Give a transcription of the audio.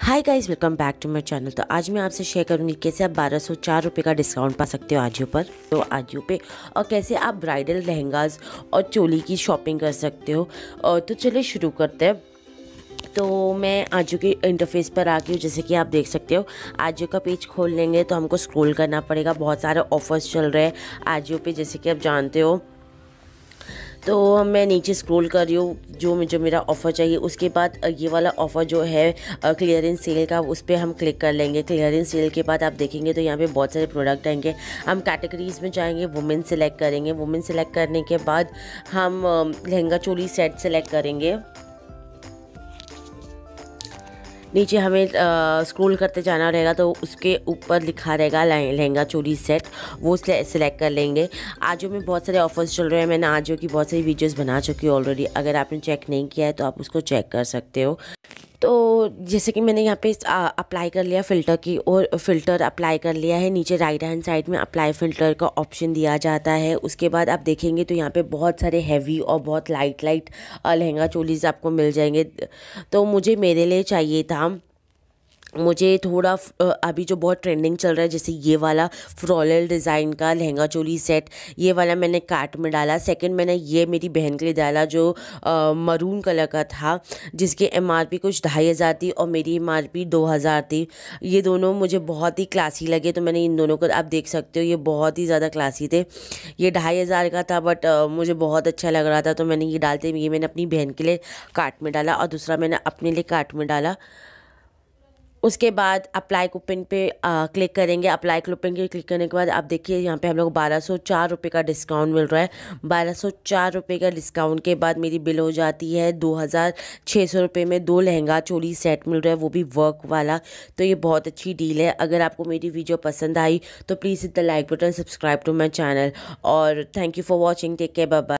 hi guys welcome back to my channel तो आज मैं आपसे शेयर करूंगी कैसे आप बारह सौ चार रुपये का डिस्काउंट पा सकते हो आजियो पर तो आजियो पे और कैसे आप ब्राइडल लहंगाज और चोली की शॉपिंग कर सकते हो और तो चलिए शुरू करते हैं तो मैं आजियो के इंटरफेस पर आ गई हूँ जैसे कि आप देख सकते हो आजियो का पेज खोल लेंगे तो हमको स्क्रोल करना पड़ेगा बहुत सारे ऑफर्स चल रहे हैं आजियो पे जैसे कि आप जानते हो तो मैं नीचे स्क्रॉल कर रही हूँ जो जो मेरा ऑफ़र चाहिए उसके बाद ये वाला ऑफ़र जो है क्लियरेंस सेल का उस पर हम क्लिक कर लेंगे क्लियरेंस सेल के बाद आप देखेंगे तो यहाँ पे बहुत सारे प्रोडक्ट आएंगे हम कैटेगरीज़ में जाएंगे वुमेन सेलेक्ट करेंगे वुमेन सेलेक्ट करने के बाद हम लहंगा चोली सेट सेलेक्ट करेंगे नीचे हमें स्क्रॉल करते जाना रहेगा तो उसके ऊपर लिखा रहेगा लहंगा चोरी सेट वो सिलेक्ट कर लेंगे आजो में बहुत सारे ऑफर्स चल रहे हैं मैंने आजो की बहुत सारी वीडियोस बना चुकी हूँ ऑलरेडी अगर आपने चेक नहीं किया है तो आप उसको चेक कर सकते हो तो जैसे कि मैंने यहाँ पे अप्लाई कर लिया फ़िल्टर की और फ़िल्टर अप्लाई कर लिया है नीचे राइट हैंड साइड में अप्लाई फ़िल्टर का ऑप्शन दिया जाता है उसके बाद आप देखेंगे तो यहाँ पे बहुत सारे हैवी और बहुत लाइट लाइट लहंगा चोलीज आपको मिल जाएंगे तो मुझे मेरे लिए चाहिए था मुझे थोड़ा अभी जो बहुत ट्रेंडिंग चल रहा है जैसे ये वाला फ्रॉलल डिज़ाइन का लहंगा चोली सेट ये वाला मैंने कार्ट में डाला सेकंड मैंने ये मेरी बहन के लिए डाला जो मरून कलर का था जिसकी एमआरपी कुछ ढाई हज़ार थी और मेरी एमआरपी दो हज़ार थी ये दोनों मुझे बहुत ही क्लासी लगे तो मैंने इन दोनों को आप देख सकते हो ये बहुत ही ज़्यादा क्लासी थे ये ढाई हज़ार का था बट मुझे बहुत अच्छा लग रहा था तो मैंने ये डालते ये मैंने अपनी बहन के लिए कार्ट में डाला और दूसरा मैंने अपने लिए कार्ट में डाला उसके बाद अप्लाई कूपन पे आ, क्लिक करेंगे अप्लाई कूपन के क्लिक करने के बाद आप देखिए यहाँ पे हम लोग बारह सौ चार रुपये का डिस्काउंट मिल रहा है बारह सौ चार रुपये का डिस्काउंट के बाद मेरी बिल हो जाती है दो हज़ार छः सौ रुपये में दो लहंगा चोली सेट मिल रहा है वो भी वर्क वाला तो ये बहुत अच्छी डील है अगर आपको मेरी वीडियो पसंद आई तो प्लीज़ इतना the like button subscribe to my channel और thank you for watching take care bye